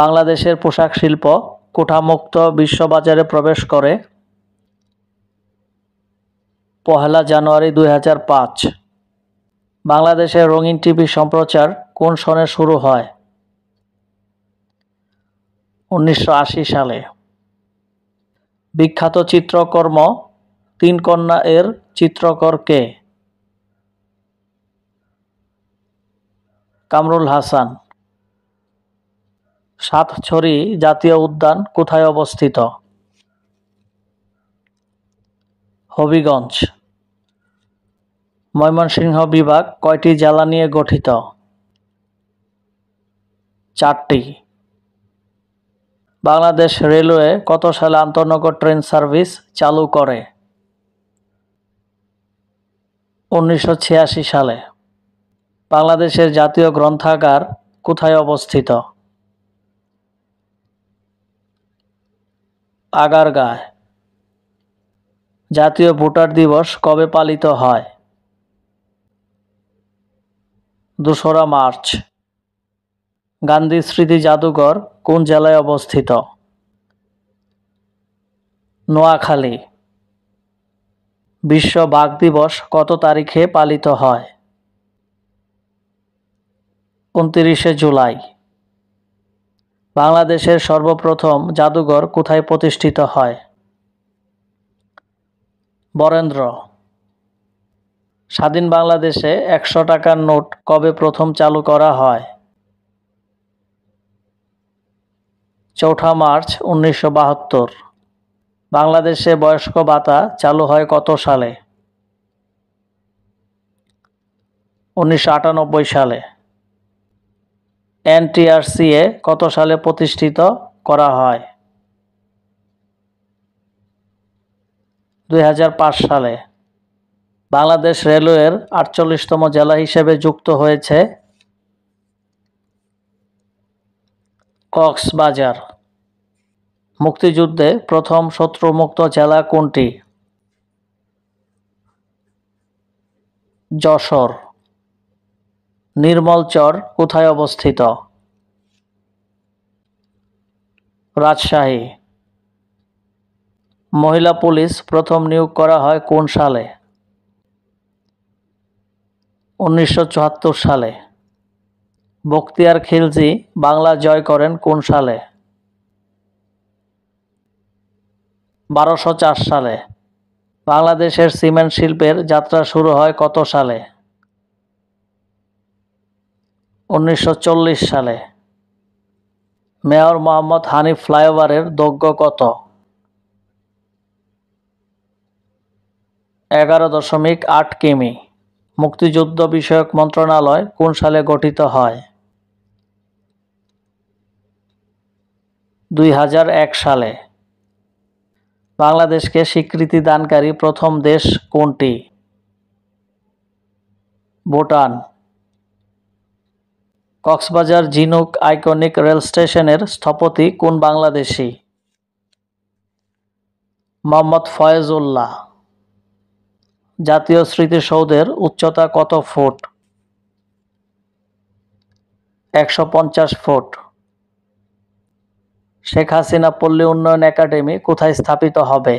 বাংলাদেশের পোশাক শিল্প কোঠামুক্ত বিশ্ববাজারে প্রবেশ করে পহেলা জানুয়ারি দুই বাংলাদেশের রঙিন টিভি সম্প্রচার কোন সনে শুরু হয় উনিশশো সালে বিখ্যাত চিত্রকর্ম তিন কন্যা এর চিত্রকর কে কামরুল হাসান সাতছড়ি জাতীয় উদ্যান কোথায় অবস্থিত হবিগঞ্জ ময়মনসিংহ বিভাগ কয়টি জেলা নিয়ে গঠিত চারটি বাংলাদেশ রেলওয়ে কত সালে আন্তনগর ট্রেন সার্ভিস চালু করে উনিশশো সালে বাংলাদেশের জাতীয় গ্রন্থাগার কোথায় অবস্থিত আগারগাঁয় জাতীয় ভোটার দিবস কবে পালিত হয় দোসরা মার্চ গান্ধী স্মৃতি জাদুঘর কোন জেলায় অবস্থিত নোয়াখালী বিশ্ব বাঘ দিবস কত তারিখে পালিত হয় উনত্রিশে জুলাই বাংলাদেশের সর্বপ্রথম জাদুঘর কোথায় প্রতিষ্ঠিত হয় বরেন্দ্র স্বাধীন বাংলাদেশে একশো টাকার নোট কবে প্রথম চালু করা হয় চৌঠা মার্চ উনিশশো বাহাত্তর বাংলাদেশে বয়স্ক ভাতা চালু হয় কত সালে উনিশশো সালে এনটিআরসিএ কত সালে প্রতিষ্ঠিত করা হয় দুই সালে বাংলাদেশ রেলওয়ের আটচল্লিশতম জেলা হিসেবে যুক্ত হয়েছে কক্সবাজার মুক্তিযুদ্ধে প্রথম শত্রুমুক্ত জেলা কোনটি যশোর নির্মলচর কোথায় অবস্থিত রাজশাহী মহিলা পুলিশ প্রথম নিয়োগ করা হয় কোন সালে উনিশশো সালে বক্তিয়ার খিলজি বাংলা জয় করেন কোন সালে বারোশো সালে বাংলাদেশের সিমেন্ট শিল্পের যাত্রা শুরু হয় কত সালে উনিশশো সালে মেয়র মোহাম্মদ হানিফ ফ্লাইওভারের দৈর্ঘ্য কত এগারো দশমিক আট কিমি মুক্তিযুদ্ধ বিষয়ক মন্ত্রণালয় কোন সালে গঠিত হয় দুই সালে বাংলাদেশকে স্বীকৃতি দানকারী প্রথম দেশ কোনটি ভুটান কক্সবাজার জিনুক আইকনিক রেল স্টেশনের স্থপতি কোন বাংলাদেশি মোহাম্মদ ফয়েজুল্লাহ জাতীয় স্মৃতিসৌধের উচ্চতা কত ফুট একশো পঞ্চাশ ফুট শেখ হাসিনা পল্লী উন্নয়ন একাডেমি কোথায় স্থাপিত হবে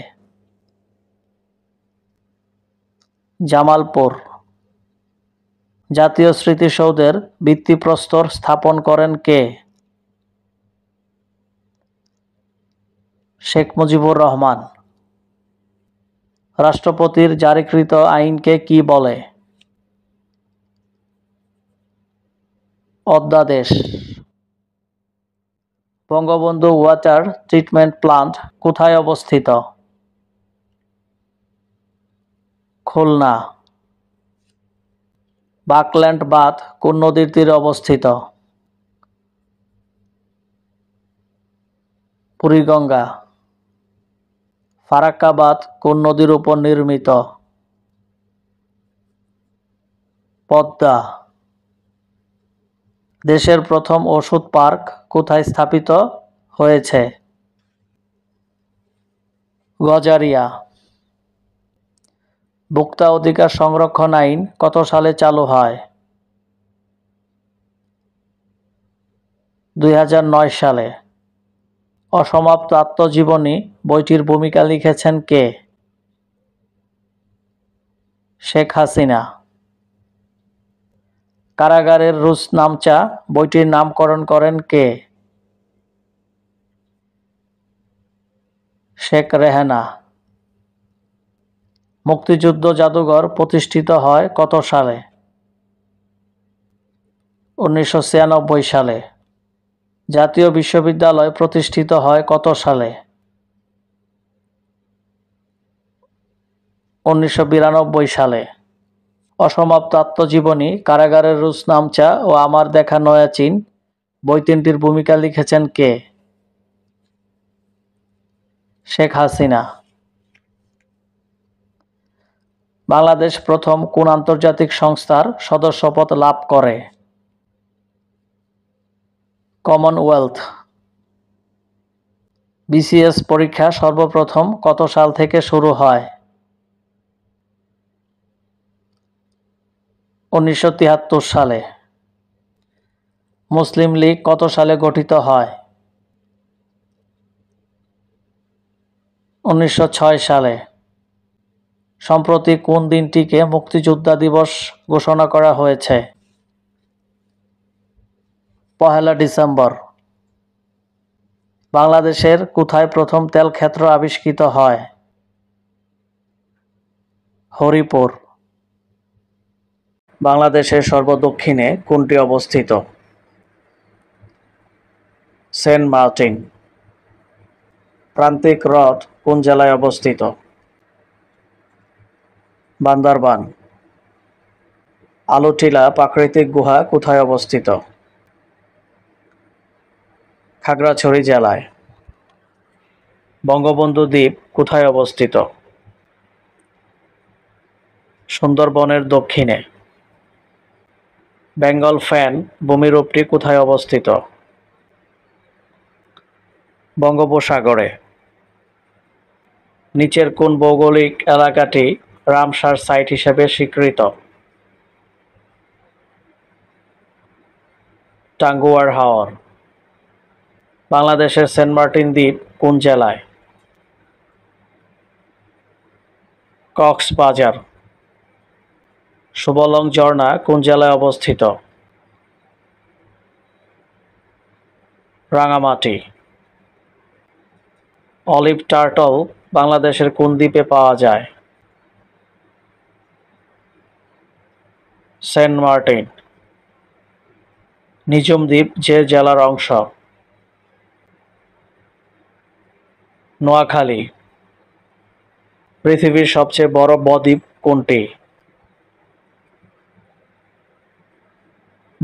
জামালপুর জাতীয় স্মৃতিসৌধের ভিত্তিপ্রস্তর স্থাপন করেন কে শেখ মুজিবুর রহমান রাষ্ট্রপতির জারিকৃত আইনকে কি বলে অধ্যাদেশ বঙ্গবন্ধু ওয়াটার ট্রিটমেন্ট প্লান্ট কোথায় অবস্থিত খুলনা বাকল্যান্ড বাঁধ কোন নদীর তীরে অবস্থিত পুরীগঙ্গা ফারাক্কাবাদ কোন নদীর উপর নির্মিত পদ্মা দেশের প্রথম ওষুধ পার্ক কোথায় স্থাপিত হয়েছে গজারিয়া ভোক্তা অধিকার সংরক্ষণ আইন কত সালে চালু হয় দুই সালে অসমাপ্ত আত্মজীবনী বইটির ভূমিকা লিখেছেন কে শেখ হাসিনা কারাগারের রুস নামচা বইটির নামকরণ করেন কে শেখ রেহানা মুক্তিযুদ্ধ জাদুঘর প্রতিষ্ঠিত হয় কত সালে উনিশশো সালে জাতীয় বিশ্ববিদ্যালয় প্রতিষ্ঠিত হয় কত সালে উনিশশো সালে অসমাপ্ত আত্মজীবনী কারাগারের রুশ নামচা ও আমার দেখা নয়া চীন বই তিনটির ভূমিকা লিখেছেন কে শেখ হাসিনা বাংলাদেশ প্রথম কোন আন্তর্জাতিক সংস্থার সদস্যপদ লাভ করে কমনওয়েলথ বিসিএস পরীক্ষা সর্বপ্রথম কত সাল থেকে শুরু হয় উনিশশো সালে মুসলিম লীগ কত সালে গঠিত হয় উনিশশো সালে সম্প্রতি কোন দিনটিকে মুক্তিযোদ্ধা দিবস ঘোষণা করা হয়েছে পহেলা ডিসেম্বর বাংলাদেশের কোথায় প্রথম তেল ক্ষেত্র আবিষ্কৃত হয় হরিপুর বাংলাদেশের সর্বদক্ষিণে কোনটি অবস্থিত সেন্ট মার্টিন প্রান্তিক হ্রদ কোন জেলায় অবস্থিত বান্দারবান আলো টিলা প্রাকৃতিক গুহা কোথায় অবস্থিত খাগড়াছড়ি জেলায় বঙ্গবন্ধু দ্বীপ কোথায় অবস্থিত সুন্দরবনের দক্ষিণে বেঙ্গল ফ্যান ভূমিরূপটি কোথায় অবস্থিত বঙ্গোপসাগরে নিচের কোন ভৌগোলিক এলাকাটি রামসার সাইট হিসেবে স্বীকৃত টাঙ্গুয়ার হাওর বাংলাদেশের সেন্ট মার্টিন দ্বীপ কোন জেলায় কক্সবাজার সুবলং ঝর্ণা কোন জেলায় অবস্থিত রাঙামাটি অলিভ টার্টল বাংলাদেশের কোন দ্বীপে পাওয়া যায় সেন্ট মার্টিন নিজম দ্বীপ যে জেলার অংশ নোয়াখালী পৃথিবীর সবচেয়ে বড় বদ্বীপ কোনটি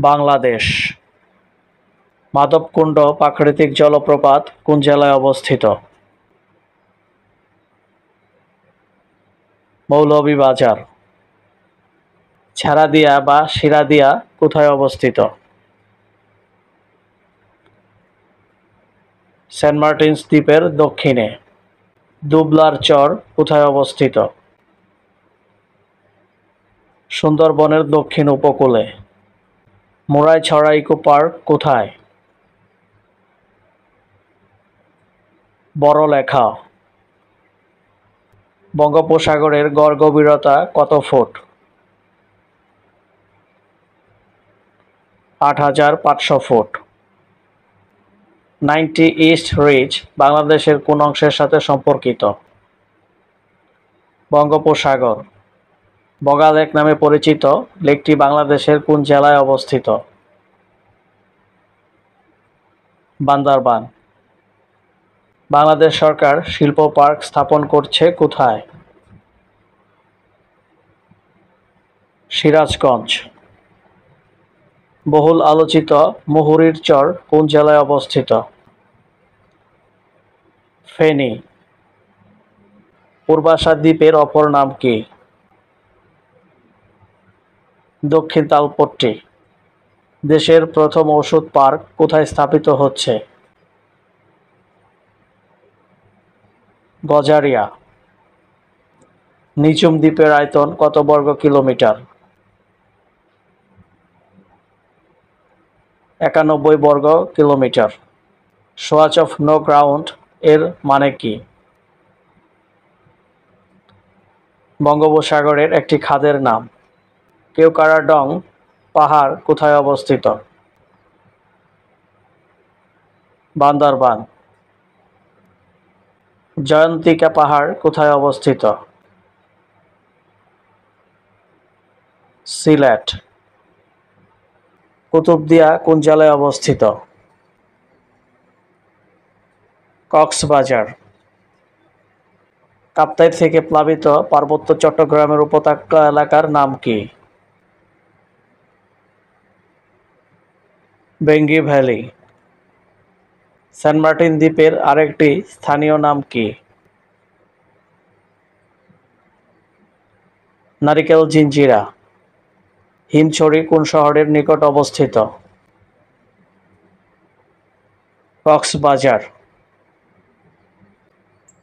বাংলাদেশ মাধবকুণ্ড প্রাকৃতিক জলপ্রপাত কোন জেলায় অবস্থিত মৌলভীবাজার ছাড়া দিয়া বা শিরাদিয়া কোথায় অবস্থিত সেন্ট মার্টিনস দ্বীপের দক্ষিণে দুবলার চর কোথায় অবস্থিত সুন্দরবনের দক্ষিণ উপকূলে ছড়া ইকো পার্ক কোথায় বড় লেখা বঙ্গোপসাগরের গড় গভীরতা কত ফুট আট হাজার পাঁচশো ফুট নাইনটি ইস্ট রিজ বাংলাদেশের কোন অংশের সাথে সম্পর্কিত বঙ্গোপসাগর বগালেক নামে পরিচিত লেকটি বাংলাদেশের কোন জেলায় অবস্থিত বান্দারবান বাংলাদেশ সরকার শিল্প পার্ক স্থাপন করছে কোথায় সিরাজগঞ্জ বহুল আলোচিত মুহুরীর চর কোন জেলায় অবস্থিত ফেনী পূর্বাশা দ্বীপের অপর নাম কি দক্ষিণ তালপট্টি দেশের প্রথম ওষুধ পার্ক কোথায় স্থাপিত হচ্ছে গজারিয়া নিচুম দ্বীপের আয়তন কত বর্গ কিলোমিটার একানব্বই বর্গ kilometre swatch of no ground এর মানে কি বঙ্গোপসাগরের একটি খাদের নাম কেউকারাডং পাহাড় কোথায় অবস্থিত বান্দরবান জয়ন্তিকা পাহাড় কোথায় অবস্থিত সিলেট কুতুবদিয়া কোন জেলায় অবস্থিত কক্সবাজার কাপ্তাই থেকে প্লাবিত পার্বত্য চট্টগ্রামের উপত্যকা এলাকার নাম কি বেঙ্গি ভ্যালি সেন্ট মার্টিন দ্বীপের আরেকটি স্থানীয় নাম কি নারিকেল জিঞ্জিরা হিমছড়ি কোন শহরের নিকট অবস্থিত কক্সবাজার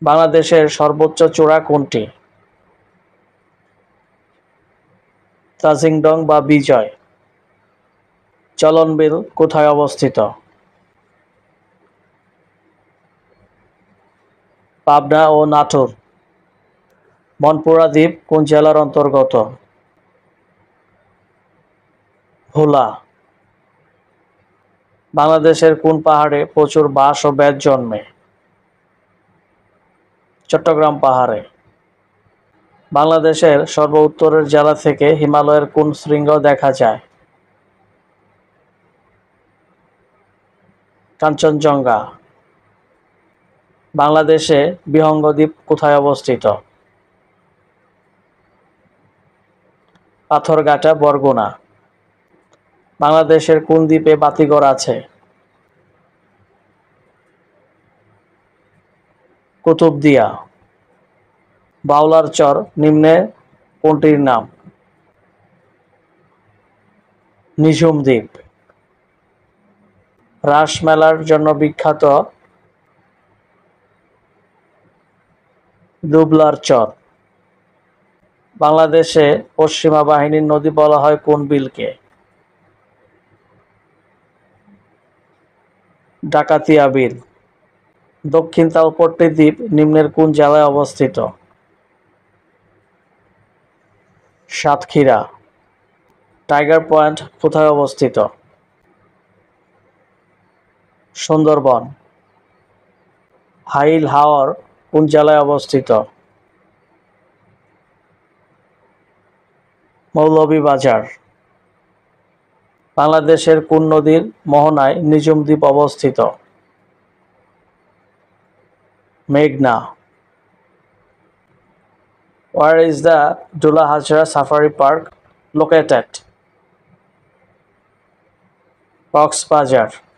বাংলাদেশের সর্বোচ্চ চূড়া কোনটি তাজিংডং বা বিজয় চলনবিল কোথায় অবস্থিত পাবনা ও নাটোর মনপুরা দ্বীপ কোন জেলার অন্তর্গত ভোলা বাংলাদেশের কোন পাহাড়ে প্রচুর বাঁশ ও বেত জন্মে চট্টগ্রাম পাহাড়ে বাংলাদেশের সর্ব উত্তরের জেলা থেকে হিমালয়ের কোন শৃঙ্গ দেখা যায় কাঞ্চনজঙ্ঘা বাংলাদেশে বিহঙ্গ দ্বীপ কোথায় অবস্থিত পাথরঘাটা বরগুনা বাংলাদেশের কোন দ্বীপে বাতিঘর আছে কুতুবদিয়া বাউলার চর নিম্নে কোনটির নাম নিঝুম দ্বীপ রাসমেলার জন্য বিখ্যাত দুবলার চর বাংলাদেশে পশ্চিমা বাহিনীর নদী বলা হয় কোন বিলকে ডাকাতিয়া বিল দক্ষিণ তালপট্টি দ্বীপ নিম্নের কোন জেলায় অবস্থিত সাতক্ষীরা টাইগার পয়েন্ট কোথায় অবস্থিত সুন্দরবন হাইল হাওয়ার কোন জেলায় অবস্থিত মৌলভীবাজার বাংলাদেশের কোন নদীর মোহনায় নিজম দ্বীপ অবস্থিত মেঘনা where is the Dulahazra safari park located Cox's Bazar